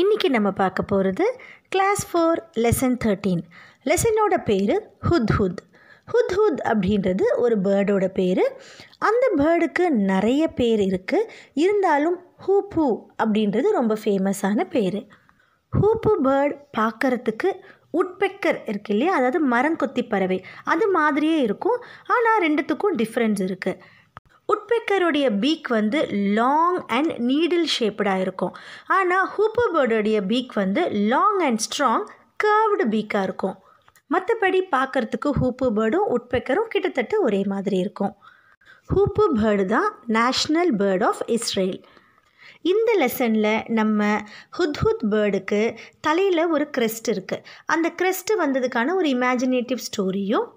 இன்றைக்கி நம்ம பார்க்க போகிறது கிளாஸ் ஃபோர் லெசன் தேர்ட்டீன் லெசனோட பேர் ஹுத் ஹுத் அப்படின்றது ஒரு பேர்டோட பேர் அந்த பேர்டுக்கு நிறைய பேர் இருக்குது இருந்தாலும் ஹூபூ அப்படின்றது ரொம்ப ஃபேமஸான பேர் ஹூப்பு பேர்டு பார்க்குறதுக்கு உட்பெக்கர் இருக்கு இல்லையா அதாவது மரங்கொத்தி பறவை அது மாதிரியே இருக்கும் ஆனால் ரெண்டுத்துக்கும் டிஃப்ரென்ஸ் இருக்குது உட்பெக்கருடைய பீக் வந்து லாங் அண்ட் நீடில் ஷேப்டாக இருக்கும் ஆனால் ஹூப்பு பேர்டோடைய பீக் வந்து லாங் அண்ட் ஸ்ட்ராங் கர்வ்டு பீக்காக இருக்கும் மற்றபடி பார்க்குறதுக்கு ஹூப்பு பேர்டும் உட்பெக்கரும் கிட்டத்தட்ட ஒரே மாதிரி இருக்கும் ஹூப்பு பேர்டு தான் நேஷ்னல் பேர்ட் ஆஃப் இஸ்ரேல் இந்த லெசனில் நம்ம ஹுத்ஹுத் பேர்டுக்கு தலையில் ஒரு க்ரெஸ்ட் இருக்குது அந்த க்ரெஸ்ட்டு வந்ததுக்கான ஒரு இமேஜினேட்டிவ் ஸ்டோரியும்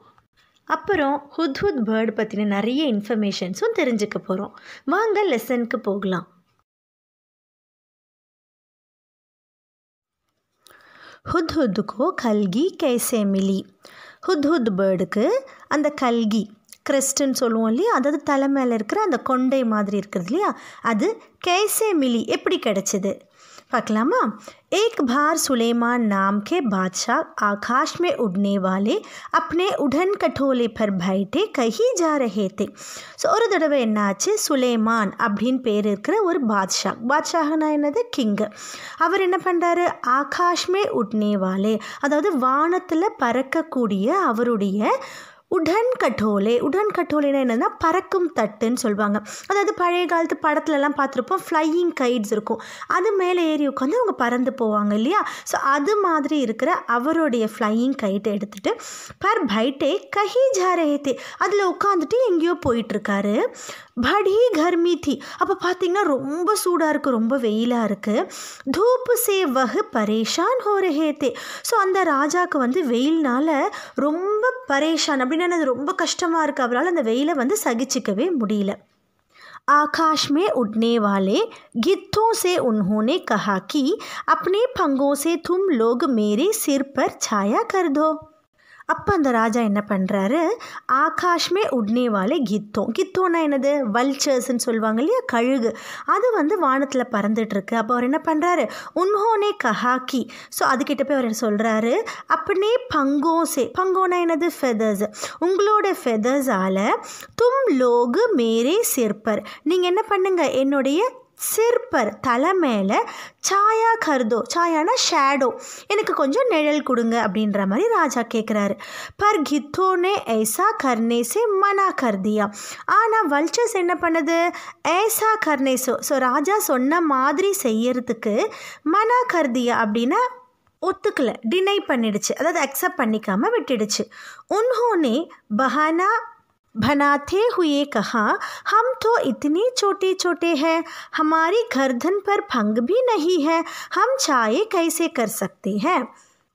அப்புறம் ஹுத்ஹுத் பேர்டு பற்றின நிறைய இன்ஃபர்மேஷன்ஸும் தெரிஞ்சுக்க போகிறோம் வாங்க லெசனுக்கு போகலாம் ஹுத்ஹுத்துக்கோ கல்கி கேசே மிலி ஹுத்ஹுத் பேர்டுக்கு அந்த கல்கி கிரெஸ்ட்னு சொல்லுவோம் இல்லையா அதாவது தலை மேலே இருக்கிற அந்த கொண்டை மாதிரி இருக்கிறது இல்லையா அது கேசே மிலி எப்படி கிடச்சிது पकलामा एक बार सुलेमान नाम के बादशाह आकाश में उड़ने वाले अपने उड़न कठोले पर बैठे कहीं जा रहे थे ஸோ ஒரு தடவை என்னாச்சு சுலேமான் அப்படின்னு பேர் இருக்கிற ஒரு பாத்ஷா பாத்ஷாகனா என்னது கிங்கு அவர் என்ன பண்ணுறாரு ஆகாஷ்மே உட்னே வாலே அதாவது வானத்தில் பறக்கக்கூடிய அவருடைய உடன் கட்டோலே உடன் கட்டோலைனா என்னென்னா பறக்கும் தட்டுன்னு சொல்லுவாங்க அதாவது பழைய காலத்து படத்துலலாம் பார்த்துருப்போம் ஃப்ளையிங் கைட்ஸ் இருக்கும் அது மேலே ஏறி உட்காந்து அவங்க பறந்து போவாங்க இல்லையா ஸோ அது மாதிரி இருக்கிற அவருடைய ஃப்ளையிங் கைட்டை எடுத்துகிட்டு பர் பைட்டே கஹி ஜாரேத்தே அதில் உட்காந்துட்டு எங்கேயோ போயிட்டுருக்காரு படி கர்மி அப்போ பார்த்தீங்கன்னா ரொம்ப சூடாக இருக்குது ரொம்ப வெயிலாக இருக்குது தூப்பு சே வகு பரேஷான் ஹோரஹேத்தே தே ஸோ அந்த ராஜாவுக்கு வந்து வெயில்னால் ரொம்ப பரேஷான் அப்படின்னு அது ரொம்ப கஷ்டமாக இருக்குது அவரால் அந்த வெயிலை வந்து சகிச்சிக்கவே முடியல ஆகாஷ்மே உட்னே வாலே वाले சே से उन्होंने कहा कि अपने पंखों से तुम लोग मेरे सिर அப்போ அந்த ராஜா என்ன பண்ணுறாரு ஆகாஷ்மே உட்னேவாலே கித்தோம் கித்தோன்னா என்னது வல்ச்சர்ஸ்ன்னு சொல்லுவாங்க இல்லையா கழுகு அது வந்து வானத்தில் பறந்துட்டுருக்கு அப்போ அவர் என்ன பண்ணுறாரு உன்ஹோனே கஹாக்கி ஸோ அதுக்கிட்ட போய் அவர் சொல்கிறாரு அப்படின்னே பங்கோசே பங்கோனா என்னது ஃபெதர்ஸ் உங்களோட ஃபெதர்ஸால் தும் லோகு மேரே சிற்பர் நீங்கள் என்ன பண்ணுங்கள் என்னுடைய சிற்பர் தலை மேலே சாயா கருதோ சாயானா ஷேடோ எனக்கு கொஞ்சம் நிழல் கொடுங்க அப்படின்ற மாதிரி ராஜா கேட்குறாரு பர் கித்தோனே ஏசா கர்னேசே மனா கர்தியா ஆனால் வல்ச்சர்ஸ் என்ன பண்ணுது ஏசா கர்னேசோ ஸோ ராஜா சொன்ன மாதிரி செய்யறதுக்கு மனா கர்தியா அப்படின்னா ஒத்துக்கலை டினை பண்ணிடுச்சு அதாவது அக்செப்ட் பண்ணிக்காமல் விட்டுடுச்சு உன்ஹோனே பஹானா भनाते हुए कहा हम तो इतने छोटे छोटे हैं हमारी गर्दन पर भंग भी नहीं है हम चाय कैसे कर सकते हैं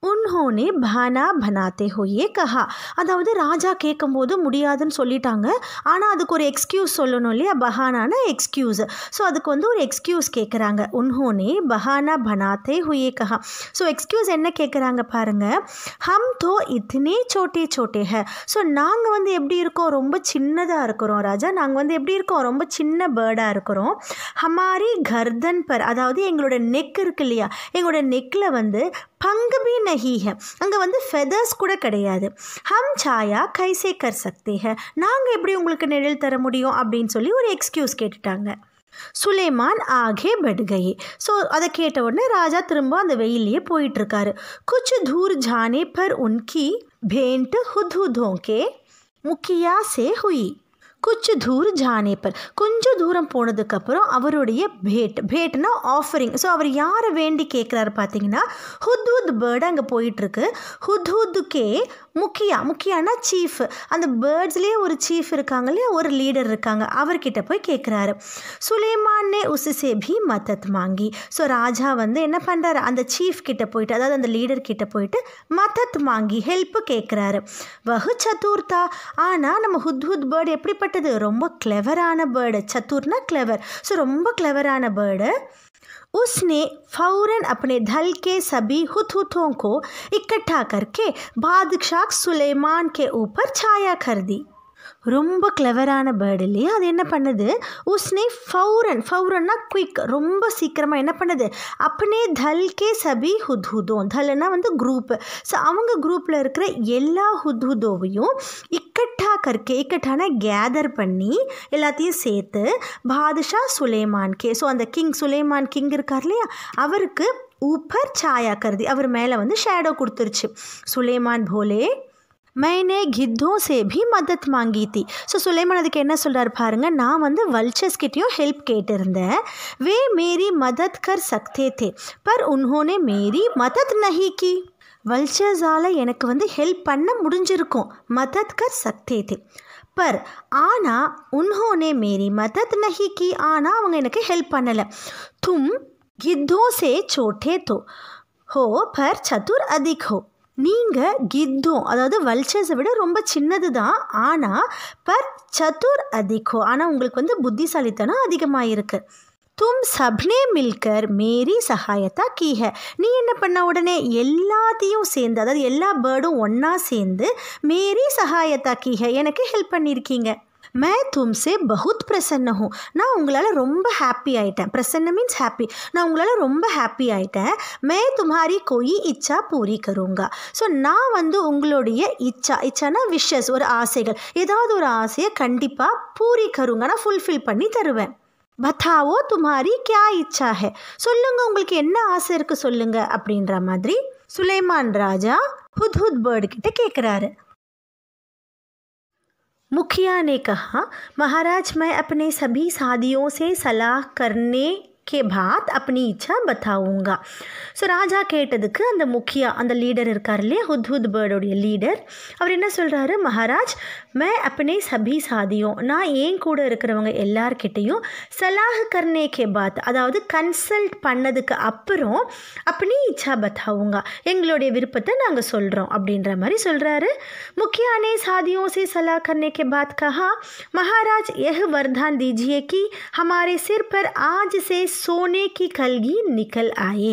உன்ஹோனே பானா பனாத்தே ஹோயே கஹா அதாவது ராஜா கேட்கும்போது முடியாதுன்னு சொல்லிட்டாங்க ஆனால் அதுக்கு ஒரு எக்ஸ்கியூஸ் சொல்லணும் இல்லையா பஹானான எக்ஸ்கியூஸ் ஸோ அதுக்கு வந்து ஒரு எக்ஸ்கியூஸ் கேட்குறாங்க உன்ஹோனே பஹானா பனாத்தே ஹுயே கஹா ஸோ எக்ஸ்கியூஸ் என்ன கேட்குறாங்க பாருங்கள் ஹம் தோ இத்தனே சோட்டே சோட்டே ஹ ஸோ நாங்கள் வந்து எப்படி இருக்கோம் ரொம்ப சின்னதாக இருக்கிறோம் ராஜா நாங்கள் வந்து எப்படி இருக்கோம் ரொம்ப சின்ன பேர்டாக இருக்கிறோம் ஹமாரி கர்தன் பர் அதாவது எங்களோட நெக் இருக்கு இல்லையா எங்களோட நெக்கில் வந்து பங்கு மீன் नहीं है அங்கே வந்து ஃபெதர்ஸ் கூட கிடையாது ஹம் சாயா கைசே கர் சக்தே ஹ நாங்கள் எப்படி உங்களுக்கு நிழல் தர முடியும் அப்படின்னு சொல்லி ஒரு எக்ஸ்கியூஸ் கேட்டுட்டாங்க சுலைமான் ஆகே பெடுகையே ஸோ அதை கேட்ட உடனே ராஜா திரும்ப அந்த வெயிலே போயிட்டுருக்காரு குச் தூர் ஜானே பர் உன்கி பேண்ட் ஹுத் ஹுதோங்கே முக்கியா சே ஹுயி கொஞ்சம் தூர் ஜானே பர் கொஞ்சம் தூரம் போனதுக்கப்புறம் அவருடைய பேட் பேட்னா ஆஃபரிங் ஸோ அவர் யாரை வேண்டி கேட்குறாரு பார்த்தீங்கன்னா ஹுத் ஹுத் பேர்டு அங்கே போயிட்டுருக்கு ஹுத் ஹுத்துக்கே கே முக்கியா முக்கியானா சீஃப் அந்த பேர்ட்ஸ்லேயே ஒரு சீஃப் இருக்காங்க இல்லையா ஒரு லீடர் இருக்காங்க அவர்கிட்ட போய் கேட்குறாரு சுலேமானே உசுசே பி மதத் மாங்கி ஸோ ராஜா வந்து என்ன பண்ணுறாரு அந்த சீஃப் கிட்ட போயிட்டு அதாவது அந்த லீடர் கிட்ட போயிட்டு மதத் மாங்கி ஹெல்ப் கேட்குறாரு வகு சத்துர்த்தா ஆனால் நம்ம ஹுத்ஹுத் பேர்டு எப்படிப்பட்டது ரொம்ப கிளவரான பேர்டு சத்துர்னா கிளவர் ஸோ ரொம்ப கிளவரான பேர்டு उसने फौरन अपने दल के सभी हुतहुतों को इकट्ठा करके बादशाह सुलेमान के ऊपर छाया कर दी ரொம்ப கிளவரான பேர்டு இல்லையா அது என்ன பண்ணுது உஸ்னே ஃபௌரன் ஃபௌரன்னா குயிக் ரொம்ப சீக்கிரமாக என்ன பண்ணுது அப்பனே தல்கே சபி ஹுத்ஹுதோ தல்னா வந்து குரூப் ஸோ அவங்க குரூப்பில் இருக்கிற எல்லா ஹுத்ஹுதோவையும் இக்கட்டா கற்கே இக்கட்டான கேதர் பண்ணி எல்லாத்தையும் சேர்த்து பாதுஷா சுலேமான் கே ஸோ அந்த கிங் சுலேமான் கிங் இருக்கார் இல்லையா அவருக்கு ஊப்பர் சாயா கருதி அவர் மேலே வந்து ஷேடோ கொடுத்துருச்சு சுலேமான் போலே மைனே கித்தோ சே பி மதத் மாங்கி தி ஸோ சுலைமான் அதுக்கு என்ன சொல்கிறார் பாருங்கள் நான் வந்து வல்ச்சஸ் கிட்டேயும் ஹெல்ப் கேட்டிருந்தேன் வே மேரி மதத் கர் சக்தே தே பர் உன்ஹோனே மேரி மதத் நஹி கி வல்ச்சர்ஸால் எனக்கு வந்து ஹெல்ப் பண்ண முடிஞ்சிருக்கும் மதத் கர் சக்தே தே பர் ஆனால் உன்ஹோனே மேரி மதத் நஹி கி ஆனால் அவங்க எனக்கு ஹெல்ப் பண்ணலை தும் கித்தோ சே சோட்டே தோ ஹோ பர் சதுர் அதிக் ஹோ நீங்கள் கித்தும் அதாவது வல்ச்சர்ஸை விட ரொம்ப சின்னது தான் ஆனால் பர் சதுர் அதிகோ ஆனால் உங்களுக்கு வந்து புத்திசாலித்தனம் அதிகமாக இருக்குது தும் சப்னே மில்கர் மேரி சகாயத்தா கீக நீ என்ன பண்ண உடனே எல்லாத்தையும் சேர்ந்து அதாவது எல்லா பேர்டும் ஒன்றா சேர்ந்து மேரி சகாயத்தா கீக எனக்கு ஹெல்ப் பண்ணியிருக்கீங்க மே தும்சே பகுத் பிரசன்ன ஹூ நான் உங்களால் ரொம்ப ஹாப்பி ஆயிட்டேன் பிரசன்ன மீன்ஸ் ஹாப்பி நான் உங்களால் ரொம்ப ஹாப்பி ஆயிட்டேன் மே துமாரி கோயி இச்சா பூரி கருங்கா ஸோ நான் வந்து உங்களுடைய இச்சா இச்சானா விஷஸ் ஒரு ஆசைகள் ஏதாவது ஒரு ஆசையை கண்டிப்பாக பூரி கருங்க நான் ஃபுல்ஃபில் பண்ணி தருவேன் பத்தாவோ துமாரி கியா இச்சா ஹே சொல்லுங்க உங்களுக்கு என்ன ஆசை இருக்குது சொல்லுங்க அப்படின்ற மாதிரி சுலைமான் ராஜா ஹுத் ஹுத் பேர்டு கிட்ட கேட்குறாரு मुखिया ने कहा महाराज मैं अपने सभी साथियों से सलाह करने கே பாத் அப்படி இச்சா பத்தாவுங்க ஸோ ராஜா கேட்டதுக்கு அந்த முக்கிய அந்த லீடர் இருக்கார் இல்லையா ஹுத் ஹுத் பேர்டோடைய லீடர் அவர் என்ன சொல்கிறாரு மகாராஜ் மே अपने சபி சாதியும் நான் ஏன் கூட இருக்கிறவங்க எல்லார்கிட்டேயும் சலாஹ் கர்னே கே பாத் அதாவது கன்சல்ட் பண்ணதுக்கு அப்புறம் அப்படி இச்சா பத்தாவுங்க எங்களுடைய விருப்பத்தை நாங்கள் சொல்கிறோம் அப்படின்ற மாதிரி சொல்கிறாரு முக்கியானே சாதியும் சே சலாஹ் கர்னே கே பாத் கஹா மகாராஜ் எஹ் वरदान दीजिए कि हमारे सिर पर आज से सोने की कलगी निकल आए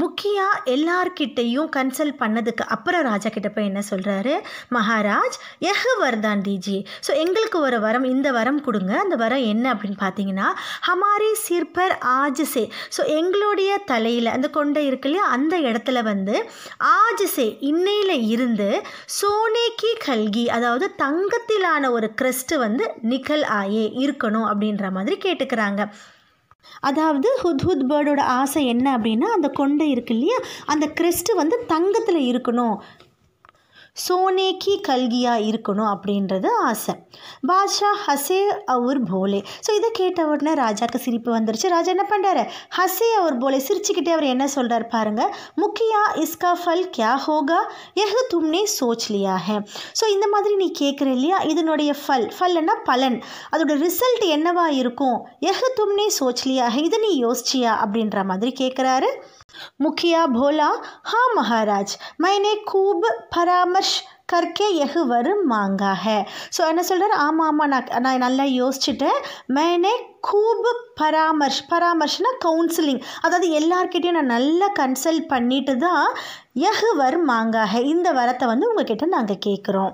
முக்கியா எல்லார்கிட்டையும் கன்சல்ட் பண்ணதுக்கு அப்புறம் ராஜா கிட்ட போய் என்ன சொல்கிறாரு மகாராஜ் எஹ வரதான் டிஜி ஸோ எங்களுக்கு ஒரு வரம் இந்த வரம் கொடுங்க அந்த வரம் என்ன அப்படின்னு பார்த்தீங்கன்னா ஹமாரி சிற்பர் ஆஜசே ஸோ எங்களுடைய தலையில் அந்த கொண்டை இருக்கு இல்லையா அந்த இடத்துல வந்து ஆஜசே இன்னையில் இருந்து சோனேக்கி கல்கி அதாவது தங்கத்திலான ஒரு கிரஸ்ட் வந்து நிக்கல் ஆயே இருக்கணும் அப்படின்ற மாதிரி கேட்டுக்கிறாங்க அதாவது ஹுத்ஹுத் பேர்டோட ஆசை என்ன அப்படின்னா அந்த கொண்டை இருக்கு இல்லையா அந்த கிரெஸ்ட்டு வந்து தங்கத்தில் இருக்கணும் சோனேக்கி கல்கியாக இருக்கணும் அப்படின்றது ஆசை பாஷா ஹசே அவர் போலே ஸோ இதை கேட்ட உடனே ராஜாவுக்கு சிரிப்பு வந்துருச்சு ராஜா என்ன பண்ணுறாரு ஹசே அவர் போலே சிரிச்சுக்கிட்டே அவர் என்ன சொல்கிறார் பாருங்கள் முக்கியா இஸ்கா ஃபல் கியா ஹோகா எஹ் தும்னே சோச் ஹே ஸோ இந்த மாதிரி நீ கேட்குற இல்லையா இதனுடைய ஃபல் ஃபல்னா பலன் அதோட ரிசல்ட் என்னவா இருக்கும் எஹ் தும்னே சோச் ஹே இதை நீ யோசிச்சியா அப்படின்ற மாதிரி கேட்குறாரு मुखिया बोला हाँ महाराज मैंने खूब परामर्श கற்கே எகு வரும் மாங்காக ஸோ என்ன சொல்கிறார் ஆமாம் ஆமாம் நான் நான் நல்லா யோசிச்சுட்டேன் மேனே கூப் பராமர்ஷ் பராமர்ஷ்னா கவுன்சிலிங் அதாவது எல்லார்கிட்டையும் நான் நல்லா கன்சல்ட் பண்ணிட்டு தான் எகு வர் மாங்காக இந்த வரத்தை வந்து உங்ககிட்ட நாங்கள் கேட்குறோம்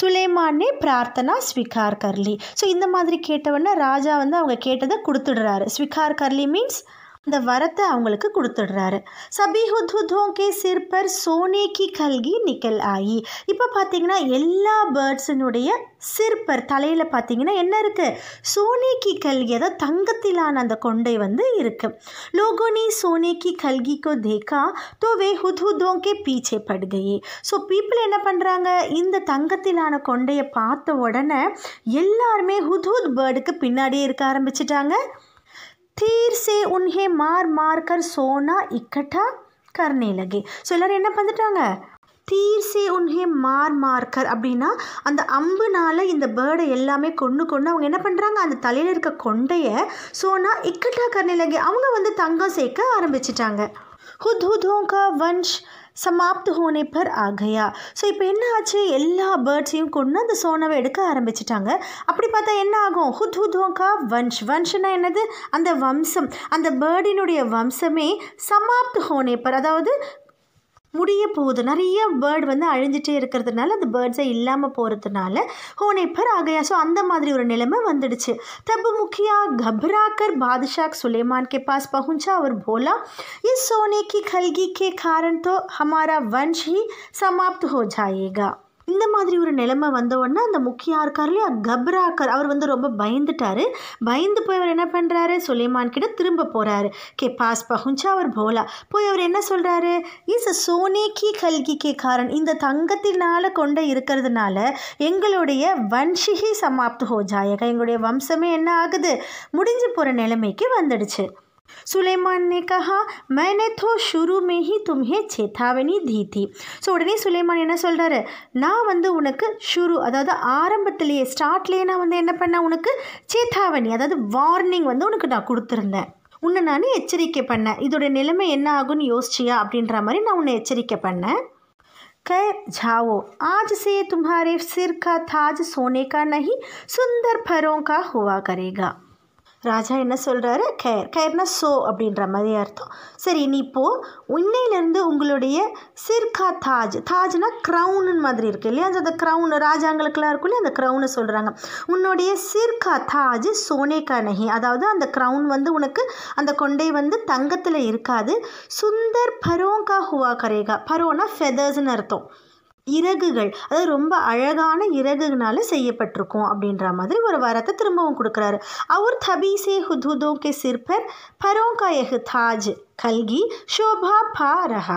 சுலைமானே பிரார்த்தனா ஸ்வீகார் கர்லி ஸோ இந்த மாதிரி கேட்டவொடனே ராஜா வந்து அவங்க கேட்டதை கொடுத்துடுறாரு ஸ்வீகார் கர்லி மீன்ஸ் இந்த வரத்தை அவங்களுக்கு கொடுத்துடுறாரு சபி ஹுத்ஹுதோ கே சிர் சோனே கி கல்கி நிக்கல் ஆயி இப்போ பார்த்தீங்கன்னா எல்லா பேர்ட்ஸினுடைய சிற்பர் தலையில் பார்த்தீங்கன்னா என்ன இருக்குது சோனே கி கல்கி அதாவது தங்கத்திலான அந்த கொண்டை வந்து இருக்குது லோகோ நீ சோனே கி கல்கி கோ தேக்கா தோ வே கே பீச்சே படுகையே ஸோ பீப்புள் என்ன பண்ணுறாங்க இந்த தங்கத்திலான கொண்டையை பார்த்த உடனே எல்லாருமே ஹுத்ஹுத் பேர்டுக்கு பின்னாடியே இருக்க ஆரம்பிச்சிட்டாங்க ஸ்தீர் சே உன்ஹே மார் मार कर सोना इकट्ठा करने ஸோ எல்லோரும் என்ன பண்ணிட்டாங்க தீர்சே உன்ஹே மார் மார்க்கர் அப்படின்னா அந்த அம்புனால் இந்த பேர்டை எல்லாமே கொண்டு கொண்டு அவங்க என்ன பண்ணுறாங்க அந்த தலையில் இருக்க கொண்டையை சோனா இக்கட்டா கர்ணிலகி அவங்க வந்து தங்கம் சேர்க்க ஆரம்பிச்சிட்டாங்க ஹுத் ஹுதோங்க வன்ஷ் சமாப்து ஹோனேப்பர் ஆகையா ஸோ இப்போ என்ன ஆச்சு எல்லா பேர்ட்ஸையும் கொண்டு அந்த சோனவை எடுக்க ஆரம்பிச்சிட்டாங்க அப்படி பார்த்தா என்ன ஆகும் ஹுத் ஹுத்வங்கா வன்ஷ் வன்ஷனா என்னது அந்த வம்சம் அந்த பேர்டினுடைய வம்சமே சமாப்து ஹோனே பர் அதாவது முடிய போகுது நிறைய பேர்ட் வந்து அழிஞ்சிட்டே இருக்கிறதுனால அந்த பேர்ட்ஸை இல்லாமல் போகிறதுனால ஹோனேப்பர் ஆகையா ஸோ அந்த மாதிரி ஒரு நிலைமை வந்துடுச்சு தப்பு முக்கியா கபராக்கர் பாதுஷா சுலேமான் கே பாஸ் பகுஞ்சா அவர் போலா இஸ் சோனே கி கல்கி கே காரண்தோ ஹமாரா வன்ஷி சமாப்து சமாப்த் ஹோ ஜாயேகா இந்த மாதிரி ஒரு நிலைமை வந்தவுடனே அந்த முக்கியா இருக்கார் இல்லையா கப்ராக்கர் அவர் வந்து ரொம்ப பயந்துட்டார் பயந்து போய் அவர் என்ன பண்ணுறாரு சுலைமான் கிட்ட திரும்ப போகிறாரு கே பாஸ் பகுஞ்சா அவர் போலா போய் அவர் என்ன சொல்கிறாரு இஸ் சோனே கி கல்கி கே காரன் இந்த தங்கத்தினால் கொண்டு இருக்கிறதுனால எங்களுடைய வன்ஷிகி சமாப்து ஹோ ஜாயகா எங்களுடைய வம்சமே என்ன ஆகுது முடிஞ்சு போகிற நிலைமைக்கு வந்துடுச்சு सुलेमान ने कहा मैंने तो शुरू में ही तुम्हें चेतावनी दी थी ஸோ உடனே சுலைமான் என்ன சொல்கிறாரு நான் வந்து உனக்கு ஷுரு அதாவது ஆரம்பத்திலேயே ஸ்டார்ட்லேயே நான் வந்து என்ன பண்ணேன் உனக்கு சேத்தாவணி அதாவது வார்னிங் வந்து உனக்கு நான் கொடுத்துருந்தேன் உன்னை நான் எச்சரிக்கை பண்ணேன் இதோட நிலைமை என்ன ஆகும்னு யோசிச்சியா அப்படின்ற மாதிரி நான் உன்னை எச்சரிக்கை பண்ணேன் खैर ஜாவோ ஆஜ் से तुम्हारे सिर தாஜ் சோனேகா நகி சுந்தர் नहीं सुंदर फरों का ராஜா என்ன சொல்கிறாரு கேர் கேர்னா சோ அப்படின்ற மாதிரி அர்த்தம் சரி நீ இப்போ உன்னையிலேருந்து உங்களுடைய சிர்கா தாஜ் தாஜ்னா க்ரௌனு மாதிரி இருக்குது இல்லையா அந்த க்ரௌன் ராஜாங்களுக்கெல்லாம் இருக்கும் இல்லையா அந்த க்ரௌனை சொல்கிறாங்க உன்னுடைய சிர்கா தாஜ் சோனே கனகி அதாவது அந்த க்ரௌன் வந்து உனக்கு அந்த கொண்டை வந்து தங்கத்தில் இருக்காது சுந்தர் பரோங்கா ஹுவா கரேகா பரோனா ஃபெதர்ஸ்னு அர்த்தம் இறகுகள் அதாவது ரொம்ப அழகான இறகுனால செய்யப்பட்டிருக்கும் அப்படின்ற மாதிரி ஒரு வரத்தை திரும்பவும் கொடுக்குறாரு அவர் தபீசே ஹுதுதோ கே சிற்பர் பரோங்காயகு தாஜ் கல்கி ஷோபா பா ரஹா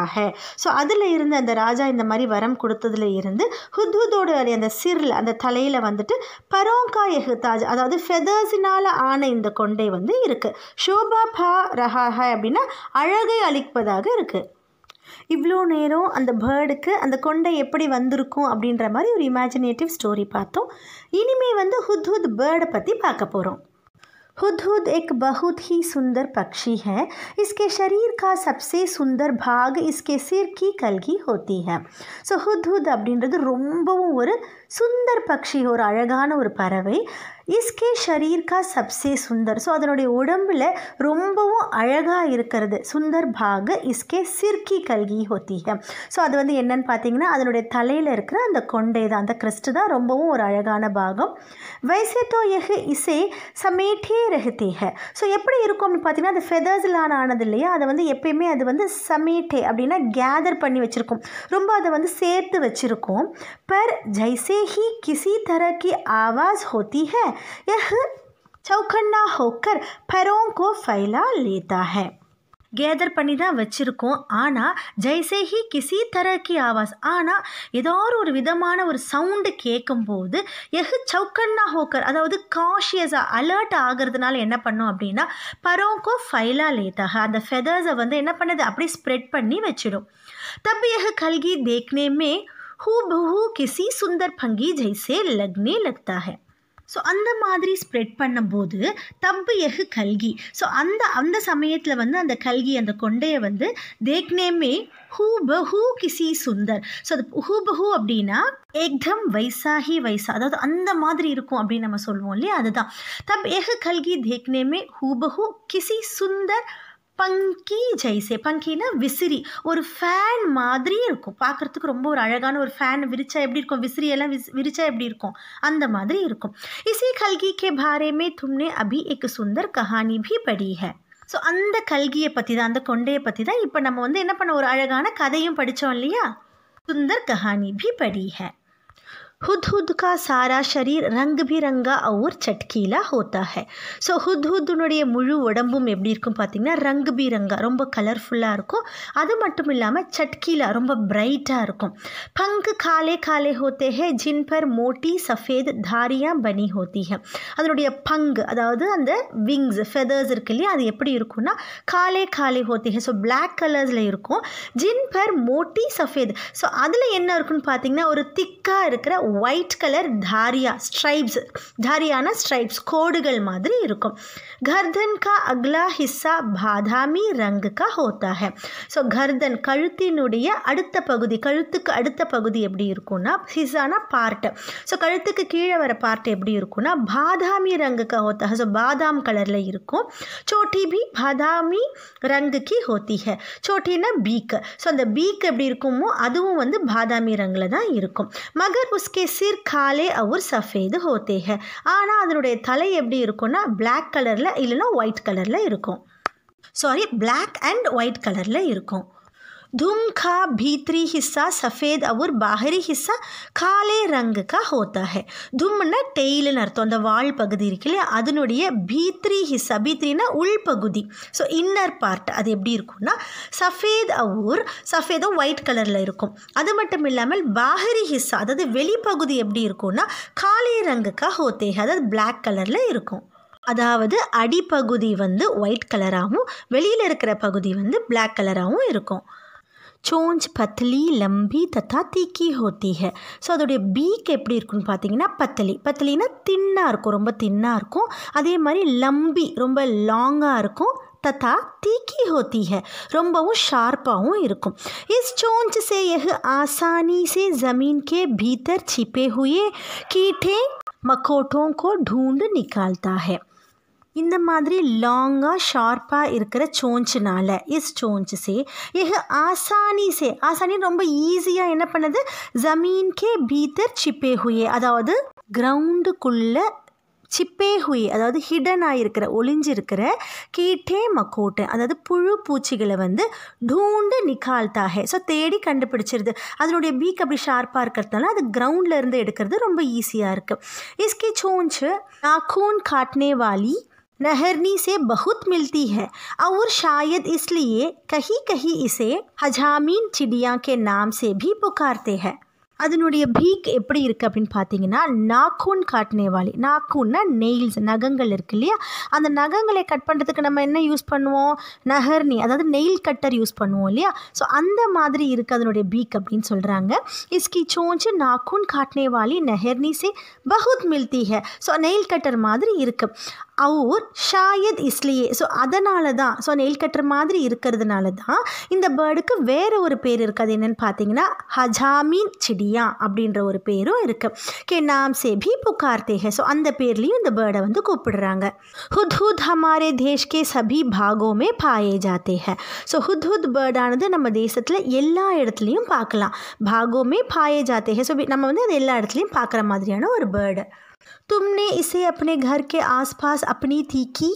ஸோ அதில் இருந்து அந்த ராஜா இந்த மாதிரி வரம் கொடுத்ததுல இருந்து ஹுத்ஹுதோட அந்த சிறில் அந்த தலையில் வந்துட்டு பரோங்கா தாஜ் அதாவது ஃபெதர்ஸினால் ஆன இந்த கொண்டை வந்து இருக்குது ஷோபா பா ரஹாக அப்படின்னா அழகை அளிப்பதாக இருக்குது இவ்வளோ நேரம் அந்த பேர்டுக்கு அந்த கொண்டை எப்படி வந்திருக்கும் அப்படின்ற மாதிரி ஒரு இமேஜினேட்டிவ் ஸ்டோரி பார்த்தோம் இனிமே வந்து ஹுத் ஹுத் பேர்டை பற்றி பார்க்க போகிறோம் ஹுத் एक बहुत ही सुंदर पक्षी है इसके शरीर का सबसे सुंदर भाग इसके सिर की कलगी होती है ஸோ ஹுத் அப்படின்றது ரொம்பவும் ஒரு சுந்தர் பக்ஷி ஒரு அழகான ஒரு பறவை இஸ்கே ஷரீர்கா சப்சே சுந்தர் ஸோ அதனுடைய உடம்பில் ரொம்பவும் அழகாக இருக்கிறது சுந்தர் பாக இஸ்கே சிர்கி கல்கி ஹொத்திக ஸோ அது வந்து என்னன்னு பார்த்தீங்கன்னா அதனுடைய தலையில் இருக்கிற அந்த கொண்டை தான் அந்த கிறிஸ்டு தான் ரொம்பவும் ஒரு அழகான பாகம் வயசே தோ எஹு இசை சமேட்டே ரஹுத்தேக ஸோ எப்படி இருக்கும் அப்படின்னு பார்த்தீங்கன்னா அது ஃபெதர்ஸ்லான ஆனது இல்லையா அதை வந்து எப்பயுமே அது வந்து சமேட்டே அப்படின்னா கேதர் பண்ணி வச்சுருக்கும் ரொம்ப அதை வந்து சேர்த்து வச்சுருக்கும் பர் ஜைசே கிசி தரக்கி ஆவாஸ் ஹோத்தி ஹே यह चौकन्ना होकर पैरों को फैला लेता है கேதர் பண்ணி தான் வச்சுருக்கோம் ஆனால் ஜெய்சேஹி கிசி தரக்கி ஆவாஸ் ஆனால் ஏதாவது ஒரு விதமான ஒரு சவுண்டு கேட்கும்போது எஹு சவுக்கன்னா ஹோக்கர் அதாவது காஷியஸாக அலர்ட் ஆகிறதுனால என்ன பண்ணோம் அப்படின்னா பரோங்கோ ஃபைலா லேத்தாக அந்த ஃபெதர்ஸை வந்து என்ன பண்ணது அப்படி ஸ்ப்ரெட் பண்ணி வச்சிடும் தப்பு எஹு கல்கி தேக்னேமே ஹூ பஹூ கிசி சுந்தர் பங்கி ஜெய்சே லக்னே லக்தா ஹே ஸோ அந்த மாதிரி ஸ்ப்ரெட் பண்ணும்போது தப்பு எஃகு கல்கி ஸோ அந்த அந்த சமயத்தில் வந்து அந்த கல்கி அந்த கொண்டையை வந்து தேக்னேமே ஹூ ஹூ கிசி சுந்தர் ஸோ அது ஹூப ஹூ அப்படின்னா ஏக்தம் வைசாகி வைசா அதாவது அந்த மாதிரி இருக்கும் அப்படின்னு நம்ம சொல்லுவோம் இல்லையா அதுதான் தப் எகு கல்கி தேக்னேமே ஹூபஹூ கிசி சுந்தர் பங்கி ஜெய்சே பங்கினா விசிறி ஒரு ஃபேன் மாதிரி இருக்கும் பார்க்குறதுக்கு ரொம்ப ஒரு அழகான ஒரு ஃபேன் விரிச்சா எப்படி இருக்கும் விசிறியெல்லாம் விஸ் விரிச்சா எப்படி இருக்கும் அந்த மாதிரி இருக்கும் இசை கல்கி கே பாரேமே தும்னே அபி எக் சுந்தர் கஹானி பி படி ஹ ஸோ அந்த கல்கியை பற்றி தான் அந்த கொண்டையை பற்றி தான் இப்போ நம்ம வந்து என்ன பண்ண ஒரு அழகான கதையும் படித்தோம் இல்லையா சுந்தர் கஹானி பி படி ஹே हुद हुद का सारा शरीर रंग भी ரங்கா ஒரு சட்கீலா ஹோத்தாக ஸோ ஹுத் ஹுத்துனுடைய முழு உடம்பும் எப்படி இருக்கும் பார்த்திங்கன்னா ரங்கு பீரங்கா ரொம்ப கலர்ஃபுல்லாக இருக்கும் அது மட்டும் இல்லாமல் சட்கீலா ரொம்ப பிரைட்டாக இருக்கும் பங்கு காலே காலே ஹோத்தே ஹே ஜின் பர் மோட்டி சஃபேத் தாரியா பனி ஹோத்தி ஹே அதனுடைய பங்கு அதாவது அந்த விங்ஸ் ஃபெதர்ஸ் இருக்கு இல்லையா அது எப்படி இருக்கும்னா காலே காலே ஹோத்தி ஹே ஸோ பிளாக் கலர்ஸில் இருக்கும் ஜின் பர் மோட்டி சஃபேத் ஸோ அதில் என்ன இருக்குன்னு பார்த்தீங்கன்னா ஒரு திக்காக இருக்கிற ஒயிட் கலர் தாரியா ஸ்ட்ரைப்ஸ் தாரியான ஸ்ட்ரைப்ஸ் கோடுகள் மாதிரி இருக்கும் கர்தன் கா அக்லா ஹிஸ்ஸா பாதாமி ரங்கு கா ஹோத்தா ஹே ஸோ கர்தன் கழுத்தினுடைய அடுத்த பகுதி கழுத்துக்கு அடுத்த பகுதி எப்படி இருக்கும்னா ஹிஸ்ஸானா பார்ட்டு ஸோ கழுத்துக்கு கீழே வர பார்ட் எப்படி இருக்கும்னா பாதாமி ரங்கு கா ஹோத்தா ஸோ பாதாம் கலரில் இருக்கும் சோட்டி பி பாதாமி ரங்கு கி ஹோத்தி ஹே சோட்டினா பீக்கு ஸோ அந்த பீக் எப்படி இருக்குமோ அதுவும் வந்து பாதாமி ரங்கில் தான் இருக்கும் மகர் உஸ் इसके सिर काले और सफ़ेद होते हैं ஆனால் அதனுடைய தலை எப்படி இருக்கும்னா பிளாக் கலரில் இல்லைன்னா ஒயிட் கலரில் இருக்கும் சாரி பிளாக் அண்ட் ஒயிட் கலரில் இருக்கும் धुम का भीतरी हिस्सा सफ़ेद और बाहरी हिस्सा காலே ரங்குக்கா ஹோத்தா ஹே தும்னா டெய்லுன்னு அர்த்தம் அந்த வால் பகுதி இருக்கு இல்லையா அதனுடைய பீத்ரி ஹிஸ்ஸா பீத்ரினா உள்பகுதி ஸோ இன்னர் பார்ட் அது எப்படி இருக்கும்னா சஃபேத் அவுர் சஃபேதும் ஒயிட் கலரில் இருக்கும் அது மட்டும் இல்லாமல் பாஹரி ஹிஸ்ஸா அதாவது வெளிப்பகுதி எப்படி இருக்கும்னா காலே ரங்குக்கா ஹோத்தே அதாவது பிளாக் கலரில் இருக்கும் அதாவது அடிப்பகுதி வந்து ஒயிட் கலராகவும் வெளியில் இருக்கிற பகுதி வந்து பிளாக் கலராகவும் இருக்கும் चोंच पतली लंबी तथा तीखी होती है सो अ बीक एपी पाती पतली पतली तिना रोम तिनामी लंबी रोम लांगा तथा तीखी होती है रोम इस चोंच से यह आसानी से जमीन के भीतर छिपे हुए कीटे मकोटों को ढूंढ निकालता है இந்த மாதிரி லாங்காக ஷார்ப்பாக இருக்கிற சோஞ்சினால் இஸ் சோஞ்சு சே ஏக ஆசானி சே ஆசானி ரொம்ப ஈஸியாக என்ன பண்ணுது ஜமீன்கே பீத்தர் சிப்பே ஹுயே அதாவது கிரவுண்டுக்குள்ளே சிப்பே ஹுய் அதாவது ஹிடன் ஆகிருக்கிற ஒளிஞ்சிருக்கிற கீட்டே மக்கோட்டு அதாவது புழு பூச்சிகளை வந்து டூண்டு நிகால்தாகே ஸோ தேடி கண்டுபிடிச்சிருது அதனுடைய பீக் அப்படி ஷார்ப்பாக இருக்கிறதுனால அது கிரவுண்டில் இருந்து எடுக்கிறது ரொம்ப ஈஸியாக இருக்குது இஸ்கி சோஞ்சு நாகூன் காட்னே வாலி नहरनी से बहुत मिलती है और शायद इसलिए कहीं कहीं इसे हजामीन चिड़िया के नाम से भी पुकारते हैं அதனுடைய பீக் எப்படி இருக்குது அப்படின்னு பார்த்தீங்கன்னா நாக்கூன் வாலி நாக்கூன்னா நெயில்ஸ் நகங்கள் இருக்குது இல்லையா அந்த நகங்களை கட் பண்ணுறதுக்கு நம்ம என்ன யூஸ் பண்ணுவோம் நகர்னி அதாவது நெயில் கட்டர் யூஸ் பண்ணுவோம் இல்லையா ஸோ அந்த மாதிரி இருக்குது அதனுடைய பீக் அப்படின்னு சொல்கிறாங்க இஸ்கி சோஞ்சு நாக்கூன் வாலி நெஹர்னி சே பகுத் மில்தி ஹே ஸோ நெயில் கட்டர் மாதிரி இருக்குது அவுர் ஷாயத் இஸ்லியே ஸோ அதனால தான் ஸோ நெல் கட்டுற மாதிரி இருக்கிறதுனால தான் இந்த பேர்டுக்கு வேறு ஒரு பேர் இருக்குது அது என்னென்னு பார்த்தீங்கன்னா ஹஜாமீன் சிடியா அப்படின்ற ஒரு பேரும் இருக்குது கே நாம் சே பி புகார்த்தேக ஸோ அந்த பேர்லேயும் இந்த பேர்டை வந்து கூப்பிடுறாங்க ஹுத் ஹுத் ஹமாரே தேஷ்கே சபி பாகோமே பாயே ஜாத்தேக ஸோ ஹுத் ஹுத் பேர்டானது நம்ம தேசத்தில் எல்லா இடத்துலையும் பார்க்கலாம் பாகோமே பாயே ஜாத்தேக ஸோ நம்ம வந்து அது எல்லா இடத்துலையும் பார்க்குற மாதிரியான ஒரு பேர்டு तुमने इसे अपने घर के आसपास अपनी तीखी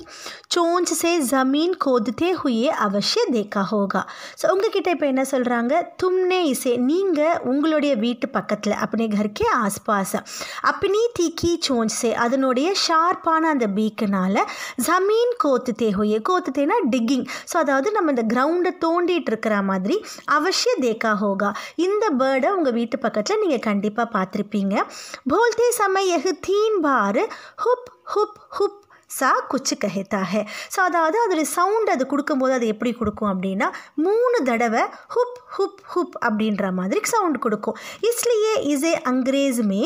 சோஞ்ச் சே ஜமீன் கோதுதே ஹுயே அவசிய தேக்கா ஹோகா ஸோ உங்ககிட்ட இப்போ என்ன சொல்கிறாங்க தும்னே இசை நீங்கள் உங்களுடைய வீட்டு பக்கத்தில் அப்படி கர்க்கே ஆஸ்பாஸ் அப்னி தீக்கி சோஞ்சே அதனுடைய ஷார்ப்பான அந்த பீக்குனால் ஜமீன் கோத்துத்தே ஹுயே கோத்துத்தேனா டிக்கிங் ஸோ அதாவது நம்ம இந்த கிரவுண்டை தோண்டிகிட்டு இருக்கிற மாதிரி அவசிய தேக்கா ஹோகா இந்த பேர்டை உங்கள் வீட்டு பக்கத்தில் நீங்கள் கண்டிப்பாக பார்த்துருப்பீங்க போல்தே சமய எகு தீன் பார் ஹுப் ஹுப் ஹுப் சா குச்சு கஹேத்தாக ஸோ அதாவது அதோடைய சவுண்ட் அது கொடுக்கும்போது அது எப்படி கொடுக்கும் அப்படின்னா மூணு தடவை ஹுப் ஹுப் ஹுப் அப்படின்ற மாதிரி சவுண்ட் கொடுக்கும் இஸ்லியே இசே அங்கிரேஸுமே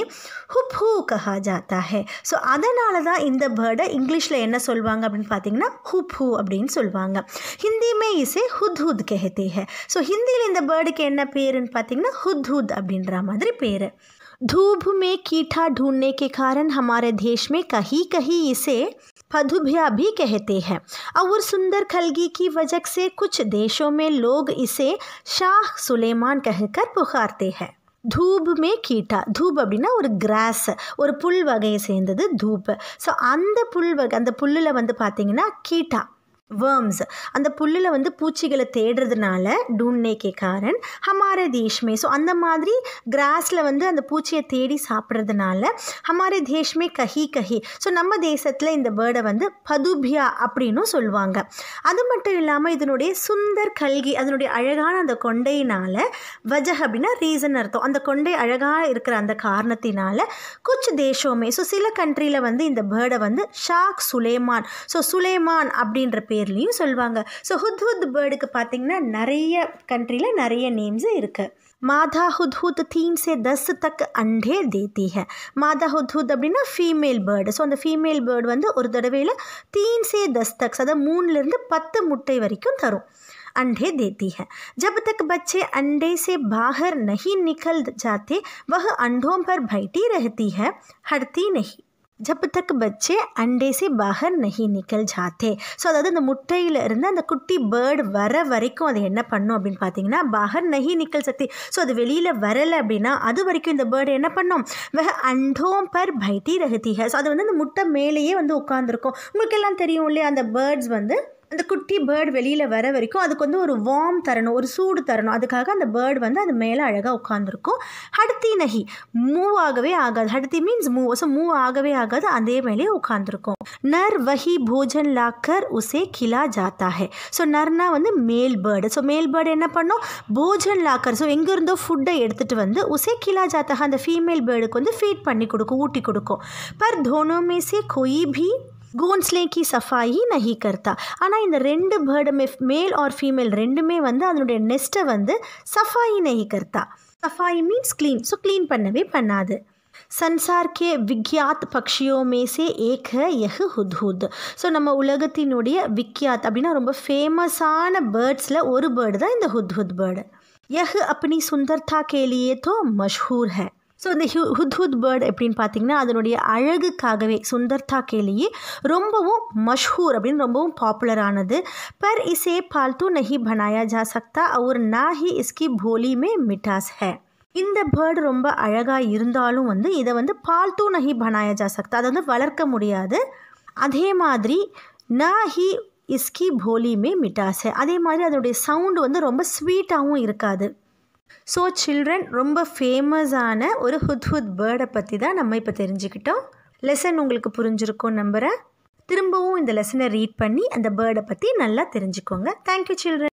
ஹுப் ஹூ கஹா ஜாத்தா ஹே ஸோ அதனால தான் இந்த பேர்டை இங்கிலீஷில் என்ன சொல்லுவாங்க அப்படின்னு பார்த்தீங்கன்னா ஹுப் ஹூ அப்படின்னு சொல்லுவாங்க ஹிந்தியுமே இசே ஹுத் ஹுத் கெஹத்தே ஹே ஸோ ஹிந்தியில் இந்த பேர்டுக்கு என்ன பேருன்னு பார்த்தீங்கன்னா ஹுத் ஹுத் அப்படின்ற மாதிரி பேர் धूप में कीठा ढूंढने के कारण हमारे देश में कहीं कहीं इसे फधुभ्या भी कहते हैं और सुंदर खलगी की वजह से कुछ देशों में लोग इसे शाह सुलेमान कहकर पुकारते हैं धूप में कीटा धूप अब और ग्रास और पुल वगैरह सर्द धूप सो अंद पुल अंद पुल पाती कीटा வேர்ம்ஸ் அந்த புல்லில் வந்து பூச்சிகளை தேடுறதுனால டூன்னே காரன் ஹமாரே தேஷ்மே ஸோ அந்த மாதிரி கிராஸில் வந்து அந்த பூச்சியை தேடி சாப்பிட்றதுனால ஹமாரே தேஷ்மே கஹி கஹி ஸோ நம்ம தேசத்தில் இந்த வேர்டை வந்து பதுபியா அப்படின்னு சொல்லுவாங்க அது மட்டும் இல்லாமல் இதனுடைய சுந்தர் கல்கி அதனுடைய அழகான அந்த கொண்டையினால் வஜஹ் அப்படின்னா ரீசன் அர்த்தம் அந்த கொண்டை அழகாக இருக்கிற அந்த காரணத்தினால குச் தேஷோமே ஸோ சில கண்ட்ரியில் வந்து இந்த பேர்டை வந்து ஷாக் சுலேமான் ஸோ சுலேமான் அப்படின்ற பேர் பேர்லேயும் சொல்லுவாங்க ஸோ ஹுத்ஹுத் பேர்டுக்கு பார்த்தீங்கன்னா நிறைய கண்ட்ரியில் நிறைய நேம்ஸ் இருக்குது மாதா ஹுத்ஹுத் ஹுத் சே தஸ் தக் அண்டே தேத்தி ஹே மாதா ஹுத்ஹுத் அப்படின்னா ஃபீமேல் பேர்டு ஸோ அந்த ஃபீமேல் பேர்டு வந்து ஒரு தடவையில் தீன் சே தஸ் தக்ஸ் அதாவது மூணுலேருந்து பத்து முட்டை வரைக்கும் தரும் அண்டே देती है जब பச்சே बच्चे अंडे से बाहर नहीं निकल जाते वह अंडों पर बैठी रहती है ஜப் தக் பச்சே அண்டே சே பஹர் நஹி நிக்கல் ஜாத்தே ஸோ அதாவது அந்த முட்டையில் இருந்து அந்த குட்டி பேர்டு வர வரைக்கும் அது என்ன பண்ணும் அப்படின்னு பார்த்தீங்கன்னா பஹர் நஹி நிக்கல் சக்தி ஸோ அது வெளியில் வரலை அப்படின்னா அது வரைக்கும் இந்த பேர்டு என்ன பண்ணும் வெஹ அண்டோம் பர் பைட்டி ரகத்தீக ஸோ அது வந்து அந்த முட்டை மேலேயே வந்து உட்காந்துருக்கும் உங்களுக்கு எல்லாம் தெரியும் இல்லையா அந்த பேர்ட்ஸ் வந்து அந்த குட்டி பேர்டு வெளியில் வர வரைக்கும் அதுக்கு வந்து ஒரு வார்ம் தரணும் ஒரு சூடு தரணும் அதுக்காக அந்த பேர்டு வந்து அது மேலே அழகாக உட்காந்துருக்கும் ஹடுத்தி நகி மூவ் ஆகவே ஆகாது ஹடுத்தி மீன்ஸ் மூவ் ஸோ மூவ் ஆகவே ஆகாது அதே மேலே உட்காந்துருக்கும் நர் வஹி போஜன் லாக்கர் உசே கிலா ஜாத்தா ஹே ஸோ நர்னா வந்து male bird so male bird என்ன பண்ணும் போஜன் லாக்கர் ஸோ எங்கேருந்தோ ஃபுட்டை எடுத்துகிட்டு வந்து உசே கிலா ஜாத்தாக அந்த ஃபீமேல் பேர்டுக்கு வந்து ஃபீட் பண்ணி கொடுக்கும் ஊட்டி கொடுக்கும் பர் தோனோமேசே கொய் பி கூன்ஸ்லே கி சஃபாயி நஹி கர்த்தா ஆனால் இந்த ரெண்டு பேர்டு மேல் ஆர் ஃபீமேல் ரெண்டுமே வந்து அதனுடைய நெஸ்ட்டை வந்து சஃபாயி நஹி கர்த்தா சஃபாயி மீன்ஸ் க்ளீன் ஸோ க்ளீன் பண்ணவே பண்ணாது சன்சார் கே விக்யாத் பக்ஷியோமே சே ஏக் எஹ் ஹுத் ஸோ நம்ம உலகத்தினுடைய விக்யாத் அப்படின்னா ரொம்ப ஃபேமஸான பேர்ட்ஸில் ஒரு பேர்டு தான் இந்த ஹுத்ஹுத் பேர்டு எஹ் அப்படி சுந்தர்தா கேலியே தோ மஷ்ஹூர் मशहूर ஸோ இந்த ஹூ ஹுத்ஹுத் பேர்ட் எப்படின்னு பார்த்தீங்கன்னா அதனுடைய அழகுக்காகவே சுந்தர்தா கேலியே ரொம்பவும் மஷ்ஹூர் அப்படின்னு ரொம்பவும் பாப்புலரானது பர் இசே பால்த்து நஹி பனாயா ஜா சக்தா அவர் நாஹி இஸ்கி போலி மே மிட்டாஸ் ஹே இந்த பேர்டு ரொம்ப அழகாக இருந்தாலும் வந்து இதை வந்து பால்த்து நஹி பனாயா ஜா சக்தா அதை வந்து வளர்க்க முடியாது அதே மாதிரி நாஹி இஸ்கி போலிமே மிட்டாஸ் அதே மாதிரி அதனுடைய சவுண்டு வந்து ரொம்ப ஸ்வீட்டாகவும் இருக்காது ஸோ சில்ட்ரன் ரொம்ப ஃபேமஸான ஒரு ஹுத் ஹுத் பேர்டை பற்றி தான் நம்ம இப்போ தெரிஞ்சுக்கிட்டோம் லெசன் உங்களுக்கு புரிஞ்சிருக்கும் நம்புகிறேன் திரும்பவும் இந்த லெசனை ரீட் பண்ணி அந்த பேர்டை பற்றி நல்லா தெரிஞ்சுக்கோங்க தேங்க்யூ சில்ட்ரன்